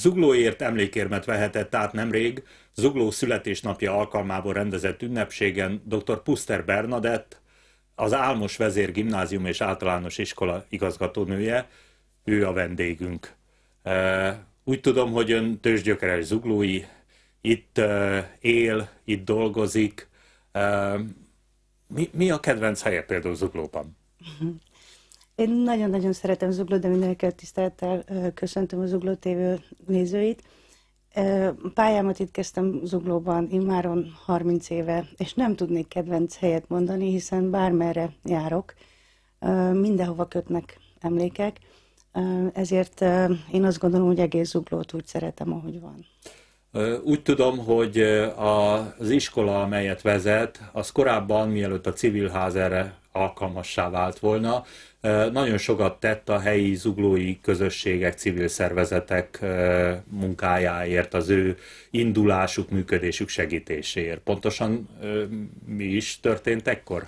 Zuglóért emlékérmet vehetett át nemrég, Zugló születésnapja alkalmából rendezett ünnepségen dr. Puszter Bernadett, az Álmos Vezér Gimnázium és Általános Iskola igazgatónője, ő a vendégünk. Úgy tudom, hogy ön tőzsgyökeres zuglói, itt él, itt dolgozik. Mi, mi a kedvenc helye például Zuglóban? Én nagyon-nagyon szeretem Zuglót, de mindenekkel tisztelettel köszöntöm a Zugló TV nézőit. Pályámat itt kezdtem Zuglóban immáron 30 éve, és nem tudnék kedvenc helyet mondani, hiszen bármerre járok, mindenhova kötnek emlékek, ezért én azt gondolom, hogy egész Zuglót úgy szeretem, ahogy van. Úgy tudom, hogy az iskola, amelyet vezet, az korábban, mielőtt a civil ház erre alkalmassá vált volna, nagyon sokat tett a helyi zuglói közösségek, civil szervezetek munkájáért, az ő indulásuk, működésük segítéséért. Pontosan mi is történt ekkor?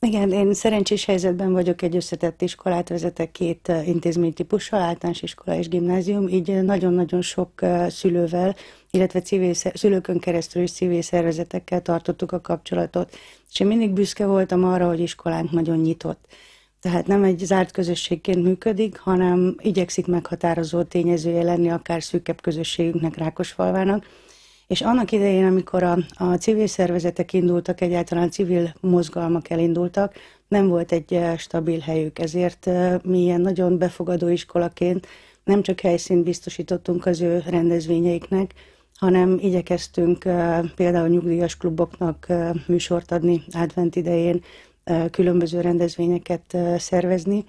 Igen, én szerencsés helyzetben vagyok, egy összetett iskolát vezetek két intézménytípussal, általános iskola és gimnázium, így nagyon-nagyon sok szülővel, illetve civil, szülőkön keresztül is civil szervezetekkel tartottuk a kapcsolatot, és én mindig büszke voltam arra, hogy iskolánk nagyon nyitott. Tehát nem egy zárt közösségként működik, hanem igyekszik meghatározó tényezője lenni akár szűkebb közösségünknek, Rákosfalvának, és annak idején, amikor a, a civil szervezetek indultak, egyáltalán civil mozgalmak elindultak, nem volt egy eh, stabil helyük, ezért eh, mi ilyen nagyon befogadó iskolaként nem csak helyszínt biztosítottunk az ő rendezvényeiknek, hanem igyekeztünk eh, például nyugdíjas kluboknak műsort adni advent idején, különböző rendezvényeket szervezni,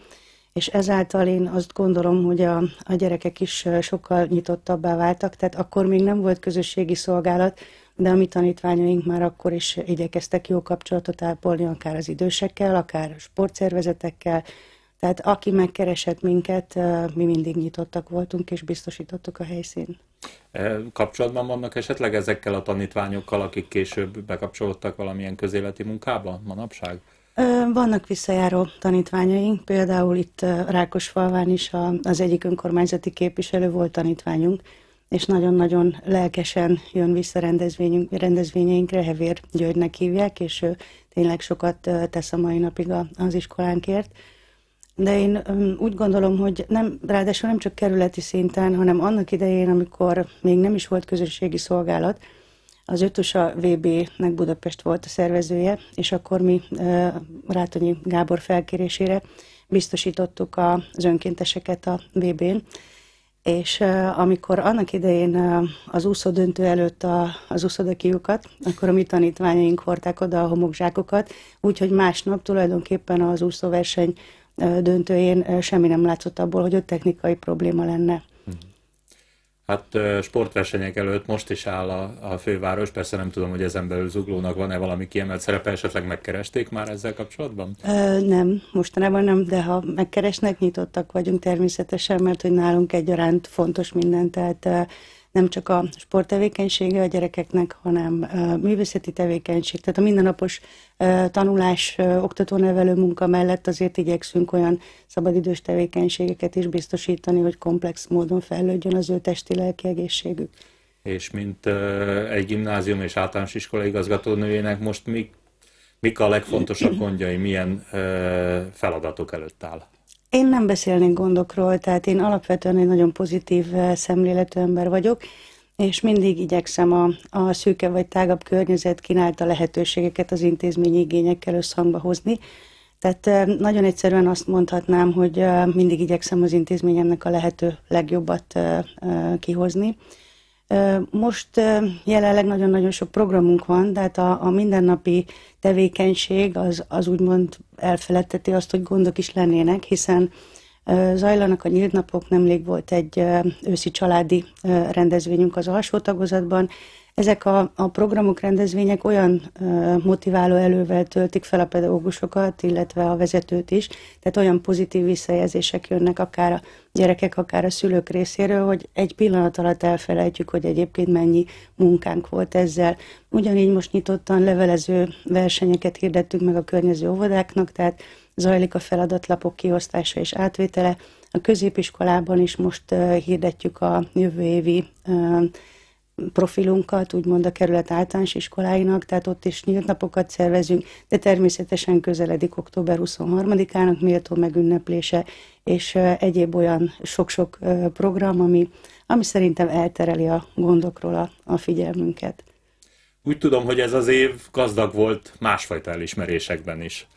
és ezáltal én azt gondolom, hogy a, a gyerekek is sokkal nyitottabbá váltak, tehát akkor még nem volt közösségi szolgálat, de a mi tanítványaink már akkor is igyekeztek jó kapcsolatot ápolni, akár az idősekkel, akár sportszervezetekkel, tehát aki megkeresett minket, mi mindig nyitottak voltunk, és biztosítottuk a helyszínt. E, kapcsolatban vannak esetleg ezekkel a tanítványokkal, akik később bekapcsolódtak valamilyen közéleti munkába manapság? Vannak visszajáró tanítványaink, például itt Rákosfalván is az egyik önkormányzati képviselő volt tanítványunk, és nagyon-nagyon lelkesen jön vissza rendezvényünk, rendezvényeinkre, Hevér Györgynek hívják, és ő tényleg sokat tesz a mai napig az iskolánkért. De én úgy gondolom, hogy nem, ráadásul nem csak kerületi szinten, hanem annak idején, amikor még nem is volt közösségi szolgálat, az ötusa VB-nek Budapest volt a szervezője, és akkor mi Rátonyi Gábor felkérésére biztosítottuk az önkénteseket a VB-n, és amikor annak idején az úszó döntő előtt a, az úszodakiukat, akkor a mi tanítványaink hordták oda a homokzsákokat, úgyhogy másnap tulajdonképpen az úszóverseny döntőjén semmi nem látszott abból, hogy ott technikai probléma lenne. Hát sportversenyek előtt most is áll a, a főváros, persze nem tudom, hogy ezen belül Zuglónak van-e valami kiemelt szerepe, esetleg megkeresték már ezzel kapcsolatban? Ö, nem, mostanában nem, de ha megkeresnek, nyitottak vagyunk természetesen, mert hogy nálunk egyaránt fontos minden, tehát nem csak a sporttevékenysége a gyerekeknek, hanem a művészeti tevékenység, tehát a mindennapos tanulás, oktatónevelő munka mellett azért igyekszünk olyan szabadidős tevékenységeket is biztosítani, hogy komplex módon fejlődjön az ő testi-lelki egészségük. És mint egy gimnázium és általános iskola igazgatónőjének most mik, mik a legfontosabb gondjai, milyen feladatok előtt áll? Én nem beszélnék gondokról, tehát én alapvetően egy nagyon pozitív eh, szemléletű ember vagyok, és mindig igyekszem a, a szűke vagy tágabb környezet kínálta lehetőségeket az intézményi igényekkel összhangba hozni. Tehát eh, nagyon egyszerűen azt mondhatnám, hogy eh, mindig igyekszem az intézményemnek a lehető legjobbat kihozni. Most jelenleg nagyon-nagyon sok programunk van, de hát a, a mindennapi tevékenység az, az úgymond elfeledteti azt, hogy gondok is lennének, hiszen zajlanak a nyílt napok, nemrég volt egy őszi családi rendezvényünk az alsó tagozatban, ezek a, a programok, rendezvények olyan ö, motiváló elővel töltik fel a pedagógusokat, illetve a vezetőt is, tehát olyan pozitív visszajelzések jönnek akár a gyerekek, akár a szülők részéről, hogy egy pillanat alatt elfelejtjük, hogy egyébként mennyi munkánk volt ezzel. Ugyanígy most nyitottan levelező versenyeket hirdettük meg a környező óvodáknak, tehát zajlik a feladatlapok kiosztása és átvétele. A középiskolában is most hirdetjük a jövő évi profilunkat, úgymond a kerület általános iskoláinak, tehát ott is nyílt napokat szervezünk, de természetesen közeledik október 23-ának méltó megünneplése, és egyéb olyan sok-sok program, ami, ami szerintem eltereli a gondokról a, a figyelmünket. Úgy tudom, hogy ez az év gazdag volt másfajta elismerésekben is.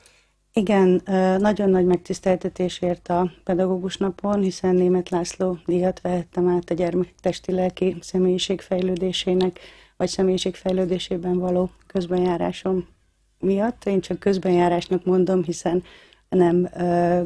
Igen, nagyon nagy megtiszteltetés ért a pedagógus napon, hiszen Német László díjat vehettem át a gyermek testi-lelki személyiségfejlődésének, vagy személyiségfejlődésében való közbenjárásom miatt. Én csak közbenjárásnak mondom, hiszen nem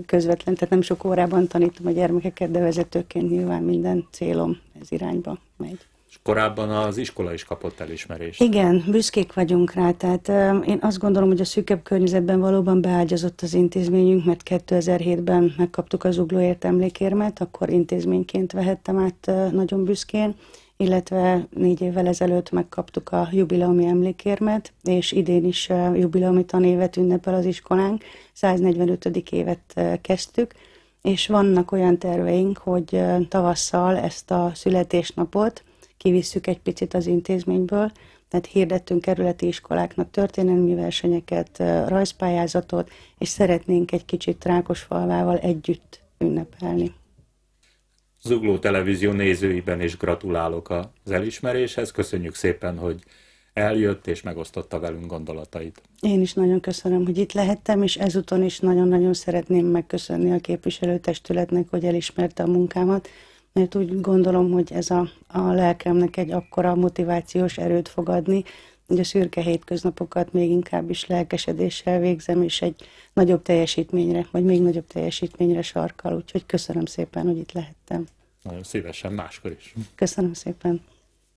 közvetlen, tehát nem sok órában tanítom a gyermekeket, de vezetőként nyilván minden célom ez irányba megy korábban az iskola is kapott elismerést. Igen, büszkék vagyunk rá, tehát én azt gondolom, hogy a szűkebb környezetben valóban beágyazott az intézményünk, mert 2007-ben megkaptuk az Uglóért emlékérmet, akkor intézményként vehettem át nagyon büszkén, illetve négy évvel ezelőtt megkaptuk a jubileumi emlékérmet, és idén is jubileumi tanévet ünnepel az iskolánk, 145. évet kezdtük, és vannak olyan terveink, hogy tavasszal ezt a születésnapot kivisszük egy picit az intézményből, tehát hirdettünk kerületi iskoláknak történelmi versenyeket, rajzpályázatot, és szeretnénk egy kicsit falvával együtt ünnepelni. Zugló Televízió nézőiben is gratulálok az elismeréshez. Köszönjük szépen, hogy eljött és megosztotta velünk gondolatait. Én is nagyon köszönöm, hogy itt lehettem, és ezúton is nagyon-nagyon szeretném megköszönni a képviselőtestületnek, hogy elismerte a munkámat, mert úgy gondolom, hogy ez a, a lelkemnek egy akkora motivációs erőt fog adni, hogy a szürke hétköznapokat még inkább is lelkesedéssel végzem, és egy nagyobb teljesítményre, vagy még nagyobb teljesítményre sarkal. Úgyhogy köszönöm szépen, hogy itt lehettem. Nagyon szívesen, máskor is. Köszönöm szépen.